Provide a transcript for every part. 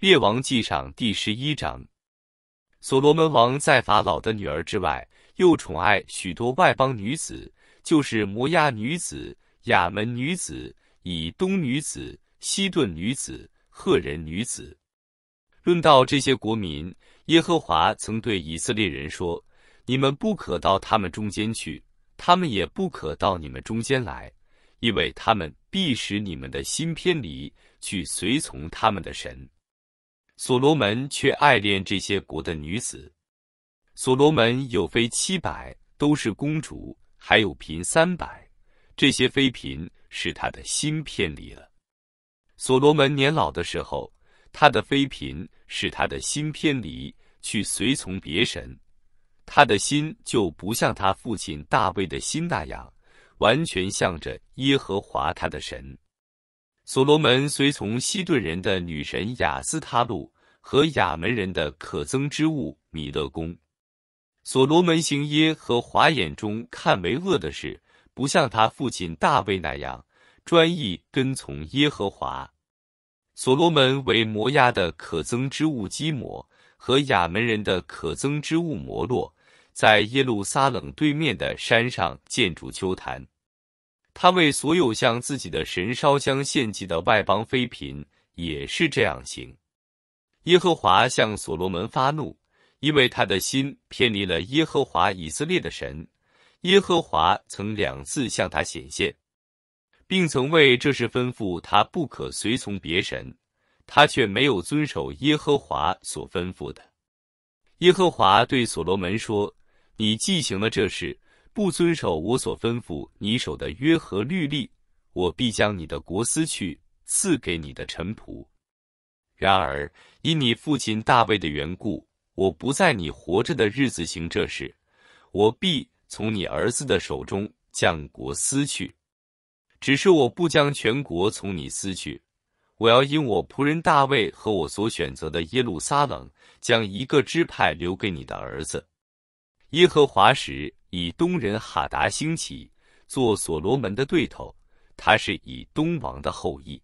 《列王记上》第十一章，所罗门王在法老的女儿之外，又宠爱许多外邦女子，就是摩亚女子、亚门女子、以东女子、西顿女子、赫人女子。论到这些国民，耶和华曾对以色列人说：“你们不可到他们中间去，他们也不可到你们中间来，因为他们必使你们的心偏离，去随从他们的神。”所罗门却爱恋这些国的女子。所罗门有妃七百，都是公主；还有嫔三百，这些妃嫔是他的心偏离了。所罗门年老的时候，他的妃嫔是他的心偏离，去随从别神，他的心就不像他父亲大卫的心那样，完全向着耶和华他的神。所罗门随从西顿人的女神雅斯他路和亚门人的可憎之物米勒宫。所罗门行耶和华眼中看为恶的事，不像他父亲大卫那样专意跟从耶和华。所罗门为摩押的可增之物基摩和亚门人的可增之物摩洛，在耶路撒冷对面的山上建筑秋坛。他为所有向自己的神烧香献祭的外邦妃嫔也是这样行。耶和华向所罗门发怒，因为他的心偏离了耶和华以色列的神。耶和华曾两次向他显现，并曾为这事吩咐他不可随从别神，他却没有遵守耶和华所吩咐的。耶和华对所罗门说：“你既行了这事。”不遵守我所吩咐你守的约和律例，我必将你的国司去赐给你的臣仆。然而，因你父亲大卫的缘故，我不在你活着的日子行这事，我必从你儿子的手中将国撕去。只是我不将全国从你撕去，我要因我仆人大卫和我所选择的耶路撒冷，将一个支派留给你的儿子。耶和华时。以东人哈达兴起，做所罗门的对头。他是以东王的后裔。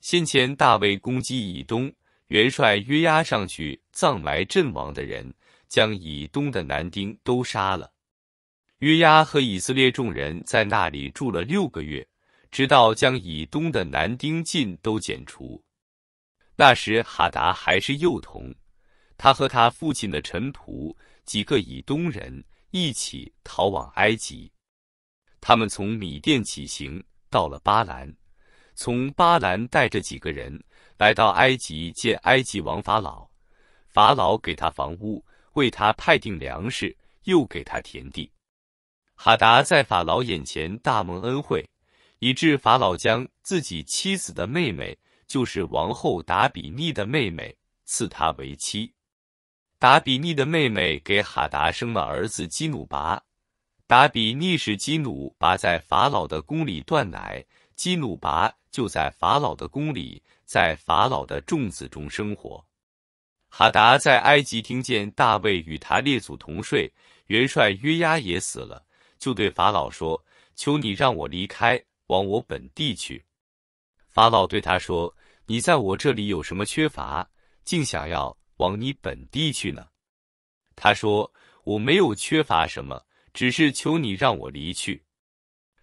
先前大卫攻击以东，元帅约押上去葬埋阵亡的人，将以东的男丁都杀了。约押和以色列众人在那里住了六个月，直到将以东的男丁尽都剪除。那时哈达还是幼童，他和他父亲的臣仆几个以东人。一起逃往埃及，他们从米店起行，到了巴兰，从巴兰带着几个人来到埃及，见埃及王法老，法老给他房屋，为他派定粮食，又给他田地。哈达在法老眼前大蒙恩惠，以致法老将自己妻子的妹妹，就是王后达比尼的妹妹，赐他为妻。达比尼的妹妹给哈达生了儿子基努拔。达比尼使基努拔在法老的宫里断奶，基努拔就在法老的宫里，在法老的种子中生活。哈达在埃及听见大卫与他列祖同睡，元帅约押也死了，就对法老说：“求你让我离开，往我本地去。”法老对他说：“你在我这里有什么缺乏，竟想要？”往你本地去呢？他说：“我没有缺乏什么，只是求你让我离去。”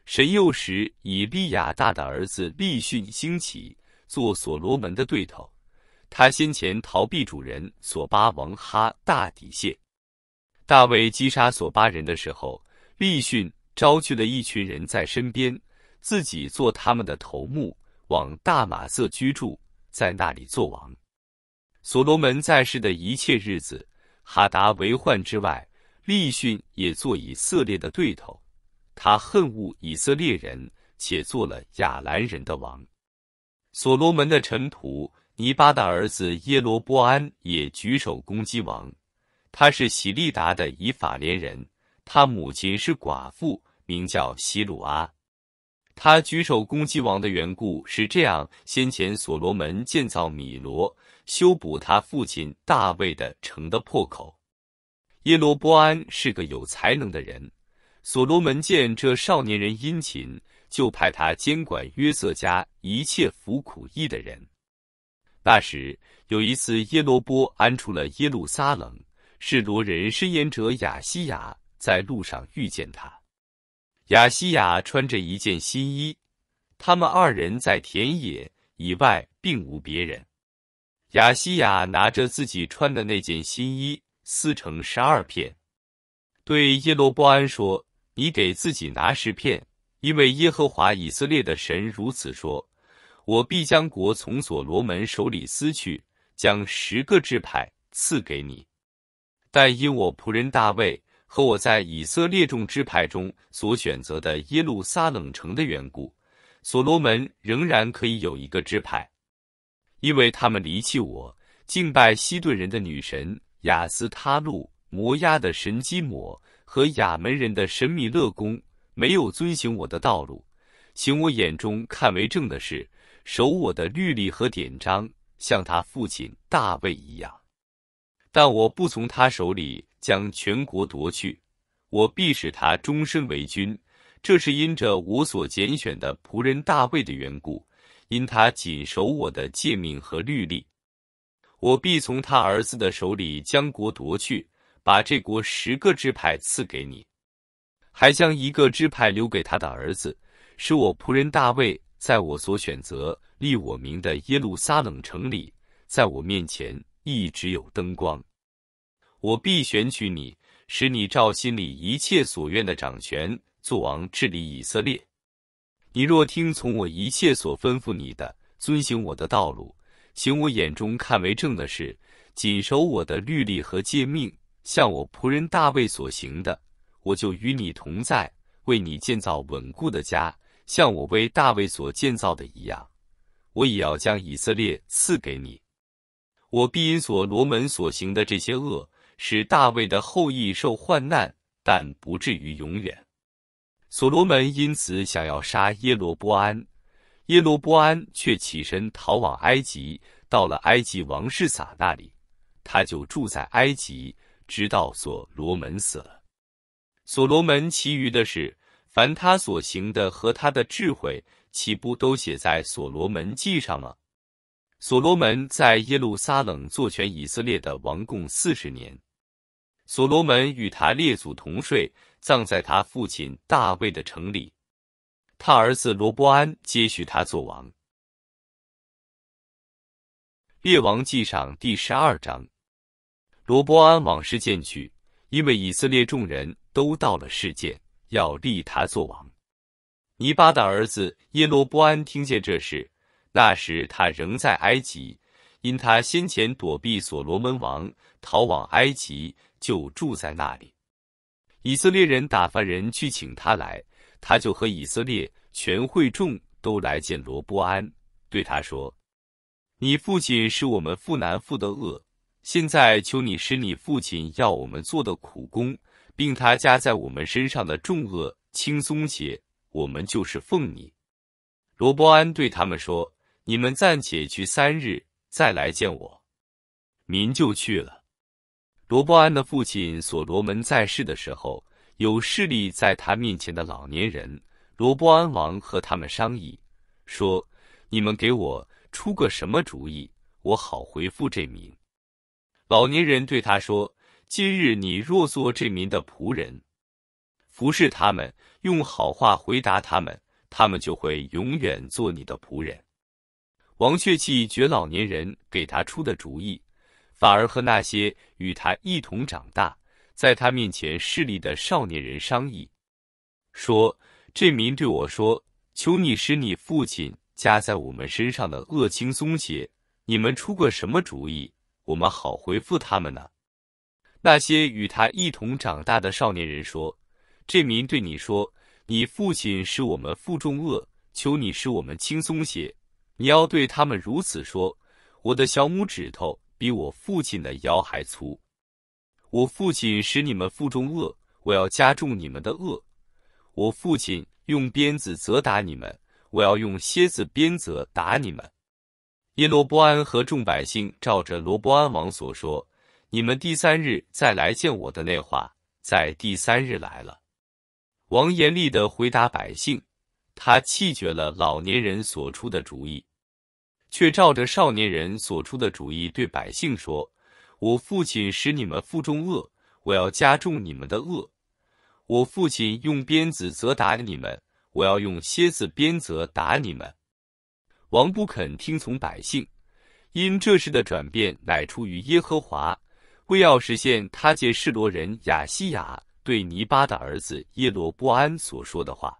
神幼时以利亚大的儿子利逊兴起，做所罗门的对头。他先前逃避主人索巴王哈大底谢。大卫击杀索巴人的时候，利逊招聚了一群人在身边，自己做他们的头目，往大马色居住，在那里做王。所罗门在世的一切日子，哈达为患之外，利逊也做以色列的对头。他恨恶以色列人，且做了亚兰人的王。所罗门的臣仆尼巴的儿子耶罗波安也举手攻击王。他是喜利达的以法连人，他母亲是寡妇，名叫希鲁阿。他举手攻击王的缘故是这样：先前所罗门建造米罗。修补他父亲大卫的城的破口。耶罗波安是个有才能的人。所罗门见这少年人殷勤，就派他监管约瑟家一切服苦役的人。那时有一次，耶罗波安出了耶路撒冷，是罗人伸言者雅西亚在路上遇见他。雅西亚穿着一件新衣。他们二人在田野以外，并无别人。雅西亚拿着自己穿的那件新衣撕成十二片，对耶罗波安说：“你给自己拿十片，因为耶和华以色列的神如此说：我必将国从所罗门手里撕去，将十个支派赐给你。但因我仆人大卫和我在以色列众支派中所选择的耶路撒冷城的缘故，所罗门仍然可以有一个支派。”因为他们离弃我，敬拜西顿人的女神雅斯他路，摩押的神基摩和亚门人的神米勒公，没有遵循我的道路，行我眼中看为正的事，守我的律例和典章，像他父亲大卫一样。但我不从他手里将全国夺去，我必使他终身为君。这是因着我所拣选的仆人大卫的缘故，因他谨守我的诫命和律例，我必从他儿子的手里将国夺去，把这国十个支派赐给你，还将一个支派留给他的儿子，使我仆人大卫在我所选择立我名的耶路撒冷城里，在我面前一直有灯光。我必选取你，使你照心里一切所愿的掌权。作王治理以色列。你若听从我一切所吩咐你的，遵行我的道路，行我眼中看为正的事，谨守我的律例和诫命，像我仆人大卫所行的，我就与你同在，为你建造稳固的家，像我为大卫所建造的一样。我也要将以色列赐给你。我必因所罗门所行的这些恶，使大卫的后裔受患难，但不至于永远。所罗门因此想要杀耶罗波安，耶罗波安却起身逃往埃及，到了埃及王室撒那里，他就住在埃及，直到所罗门死了。所罗门其余的事，凡他所行的和他的智慧，岂不都写在《所罗门记》上吗？所罗门在耶路撒冷做全以色列的王，共四十年。所罗门与他列祖同睡。葬在他父亲大卫的城里，他儿子罗伯安接续他做王。列王记上第十二章，罗伯安往事见去，因为以色列众人都到了世界，要立他做王。尼巴的儿子耶罗伯安听见这事，那时他仍在埃及，因他先前躲避所罗门王，逃往埃及，就住在那里。以色列人打发人去请他来，他就和以色列全会众都来见罗波安，对他说：“你父亲是我们父难父的恶，现在求你使你父亲要我们做的苦工，并他加在我们身上的重恶轻松些，我们就是奉你。”罗波安对他们说：“你们暂且去三日，再来见我。”民就去了。罗伯安的父亲所罗门在世的时候，有势力在他面前的老年人。罗伯安王和他们商议，说：“你们给我出个什么主意，我好回复这民。”老年人对他说：“今日你若做这民的仆人，服侍他们，用好话回答他们，他们就会永远做你的仆人。”王却气绝。老年人给他出的主意。反而和那些与他一同长大，在他面前势力的少年人商议，说：“这名对我说，求你使你父亲加在我们身上的恶轻松些。你们出个什么主意，我们好回复他们呢？”那些与他一同长大的少年人说：“这名对你说，你父亲使我们负重恶，求你使我们轻松些。你要对他们如此说，我的小拇指头。”比我父亲的腰还粗。我父亲使你们腹中饿，我要加重你们的饿。我父亲用鞭子责打你们，我要用蝎子鞭责打你们。耶罗波安和众百姓照着罗波安王所说，你们第三日再来见我的那话，在第三日来了。王严厉的回答百姓，他气绝了老年人所出的主意。却照着少年人所出的主意，对百姓说：“我父亲使你们腹中恶，我要加重你们的恶；我父亲用鞭子责打你们，我要用蝎子鞭责打你们。”王不肯听从百姓，因这事的转变乃出于耶和华，为要实现他借示罗人雅西亚对尼巴的儿子耶罗波安所说的话。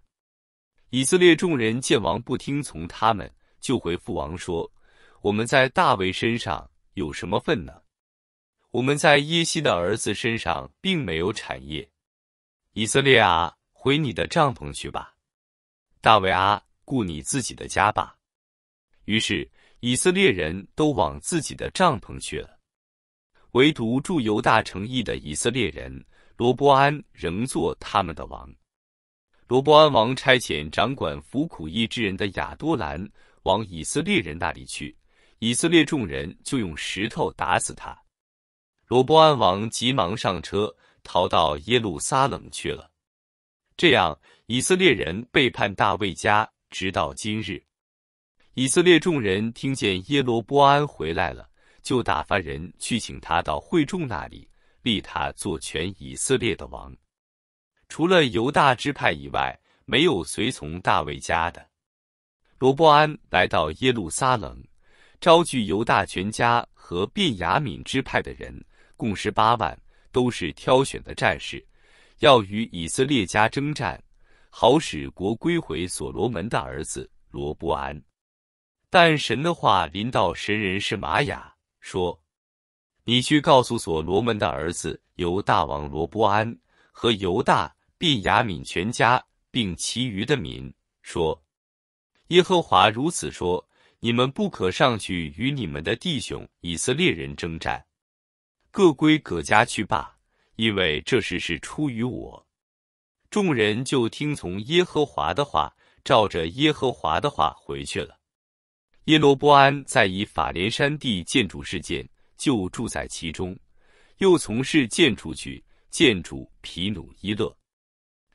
以色列众人见王不听从他们。就回父王说：“我们在大卫身上有什么份呢？我们在耶西的儿子身上并没有产业。以色列啊，回你的帐篷去吧！大卫阿，顾你自己的家吧！”于是以色列人都往自己的帐篷去了，唯独驻犹大城邑的以色列人罗伯安仍做他们的王。罗伯安王差遣掌管服苦役之人的亚多兰。往以色列人那里去，以色列众人就用石头打死他。罗伯安王急忙上车，逃到耶路撒冷去了。这样，以色列人背叛大卫家，直到今日。以色列众人听见耶罗波安回来了，就打发人去请他到会众那里，立他做全以色列的王。除了犹大支派以外，没有随从大卫家的。罗伯安来到耶路撒冷，招聚犹大全家和便雅敏支派的人，共十八万，都是挑选的战士，要与以色列家征战，好使国归回所罗门的儿子罗伯安。但神的话临到神人是玛雅，说：“你去告诉所罗门的儿子犹大王罗伯安和犹大便雅敏全家，并其余的民，说。”耶和华如此说：“你们不可上去与你们的弟兄以色列人征战，各归各家去罢，因为这事是出于我。”众人就听从耶和华的话，照着耶和华的话回去了。耶罗波安在以法莲山地建筑事件，就住在其中，又从事建筑去建筑皮努伊勒。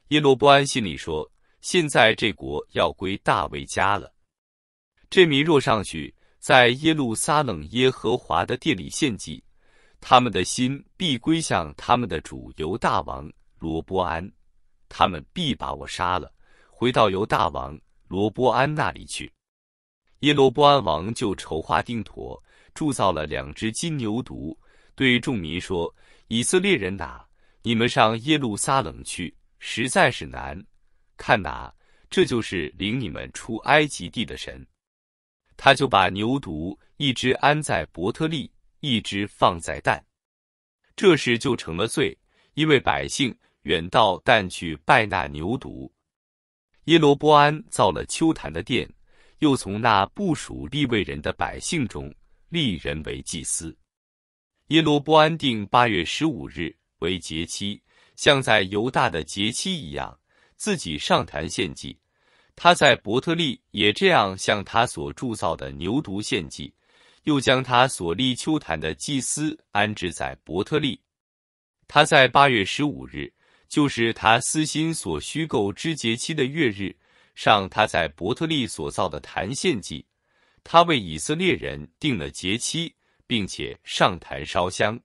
耶罗波安心里说。现在这国要归大卫家了。这民若上去在耶路撒冷耶和华的殿里献祭，他们的心必归向他们的主犹大王罗波安，他们必把我杀了，回到犹大王罗波安那里去。耶罗波安王就筹划定妥，铸造了两只金牛犊，对众民说：“以色列人哪，你们上耶路撒冷去，实在是难。”看哪，这就是领你们出埃及地的神。他就把牛犊一只安在伯特利，一只放在蛋。这事就成了罪，因为百姓远到但去拜那牛犊。耶罗波安造了秋坛的殿，又从那不属利位人的百姓中立人为祭司。耶罗波安定八月十五日为节期，像在犹大的节期一样。自己上坛献祭，他在伯特利也这样向他所铸造的牛犊献祭，又将他所立秋坛的祭司安置在伯特利。他在八月十五日，就是他私心所虚构之节期的月日上，他在伯特利所造的坛献祭，他为以色列人定了节期，并且上坛烧香。